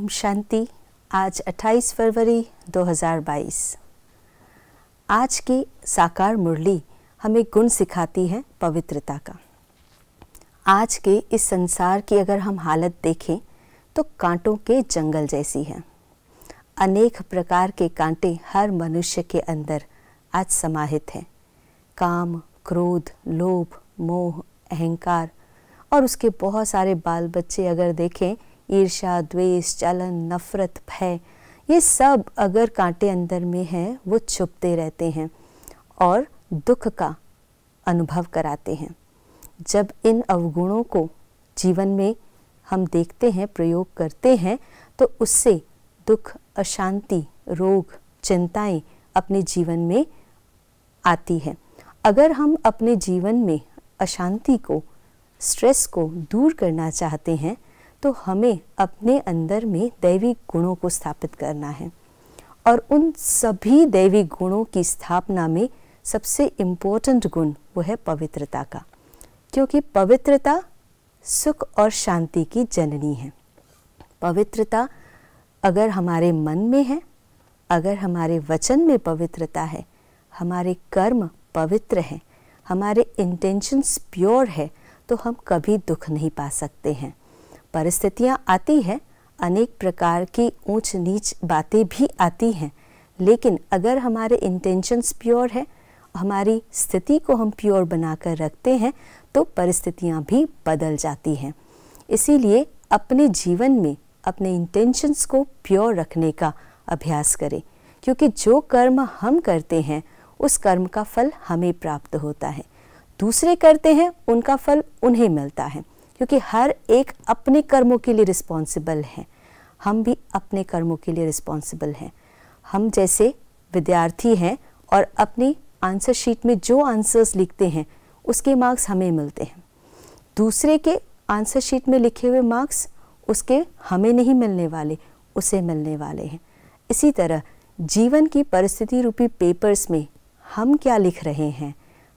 ओम शांति आज 28 फरवरी 2022 आज की साकार मुरली हमें गुण सिखाती है पवित्रता का आज के इस संसार की अगर हम हालत देखें तो कांटों के जंगल जैसी है अनेक प्रकार के कांटे हर मनुष्य के अंदर आज समाहित हैं काम क्रोध लोभ मोह अहंकार और उसके बहुत सारे बाल बच्चे अगर देखें ईर्षा द्वेष जलन नफरत भय ये सब अगर कांटे अंदर में हैं वो छुपते रहते हैं और दुख का अनुभव कराते हैं जब इन अवगुणों को जीवन में हम देखते हैं प्रयोग करते हैं तो उससे दुख अशांति रोग चिंताएं अपने जीवन में आती है अगर हम अपने जीवन में अशांति को स्ट्रेस को दूर करना चाहते हैं तो हमें अपने अंदर में दैवी गुणों को स्थापित करना है और उन सभी दैवी गुणों की स्थापना में सबसे इम्पोर्टेंट गुण वो है पवित्रता का क्योंकि पवित्रता सुख और शांति की जननी है पवित्रता अगर हमारे मन में है अगर हमारे वचन में पवित्रता है हमारे कर्म पवित्र हैं हमारे इंटेंशंस प्योर है तो हम कभी दुख नहीं पा सकते हैं परिस्थितियाँ आती हैं अनेक प्रकार की ऊंच नीच बातें भी आती हैं लेकिन अगर हमारे इंटेंशंस प्योर है हमारी स्थिति को हम प्योर बनाकर रखते हैं तो परिस्थितियाँ भी बदल जाती हैं इसीलिए अपने जीवन में अपने इंटेंशंस को प्योर रखने का अभ्यास करें क्योंकि जो कर्म हम करते हैं उस कर्म का फल हमें प्राप्त होता है दूसरे करते हैं उनका फल उन्हें मिलता है क्योंकि हर एक अपने कर्मों के लिए रिस्पॉन्सिबल हैं हम भी अपने कर्मों के लिए रिस्पॉन्सिबल हैं हम जैसे विद्यार्थी हैं और अपनी आंसर शीट में जो आंसर्स लिखते हैं उसके मार्क्स हमें मिलते हैं दूसरे के आंसर शीट में लिखे हुए मार्क्स उसके हमें नहीं मिलने वाले उसे मिलने वाले हैं इसी तरह जीवन की परिस्थिति रूपी पेपर्स में हम क्या लिख रहे हैं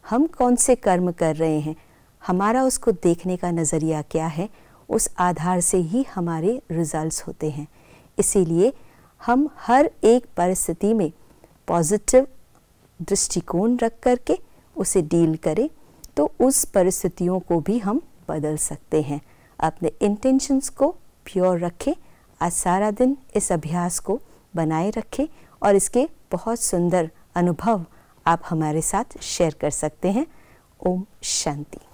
हम कौन से कर्म कर रहे हैं हमारा उसको देखने का नज़रिया क्या है उस आधार से ही हमारे रिजल्ट्स होते हैं इसीलिए हम हर एक परिस्थिति में पॉजिटिव दृष्टिकोण रख कर के उसे डील करें तो उस परिस्थितियों को भी हम बदल सकते हैं अपने इंटेंशंस को प्योर रखें आज सारा दिन इस अभ्यास को बनाए रखें और इसके बहुत सुंदर अनुभव आप हमारे साथ शेयर कर सकते हैं ओम शांति